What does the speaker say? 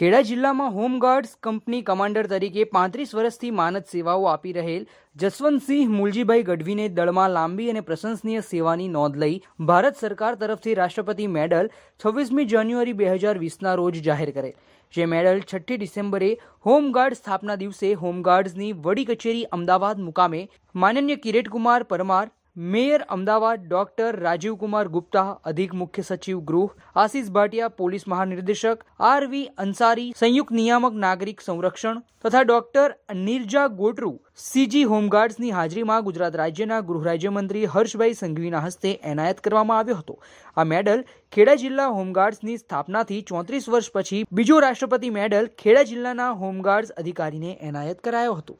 ખેડા જિલ્લામાં home guards company commander તરીકે પાંત્રીસ વર્ષથી માનદ સેવાઓ આપી રહેલ જસવંતસિંહ મુલજીભાઈ ગઢવીને દળમાં લાંબી અને પ્રશંસનીય સેવાની નોંધ લઈ ભારત સરકાર તરફથી રાષ્ટ્રપતિ મેડલ છવ્વીસમી જાન્યુઆરી બે હજાર વીસના રોજ જાહેર કરે જે મેડલ છઠ્ઠી ડિસેમ્બરે હોમગાર્ડ સ્થાપના દિવસે હોમગાર્ડ્સની વડી કચેરી અમદાવાદ મુકામે માનન્ય કિરેટકુમાર પરમાર મેયર અમદાવાદ ડોક્ટર રાજીવકુમાર ગુપ્તા અધિક મુખ્ય સચિવ ગૃહ આશિષ ભાટિયા પોલીસ મહાનિર્દેશક આર વી અંસારી સંયુક્ત નિયામક નાગરિક સંરક્ષણ તથા ડોક્ટર નિર્જા ગોટરુ સીજી હોમગાર્ડ્સની હાજરીમાં ગુજરાત રાજ્યના ગૃહ રાજ્યમંત્રી હર્ષભાઈ સંઘવીના હસ્તે એનાયત કરવામાં આવ્યો હતો આ મેડલ ખેડા જિલ્લા હોમગાર્ડ્સની સ્થાપનાથી ચોત્રીસ વર્ષ પછી બીજો રાષ્ટ્રપતિ મેડલ ખેડા જિલ્લાના હોમગાર્ડ્સ અધિકારીને એનાયત કરાયો હતો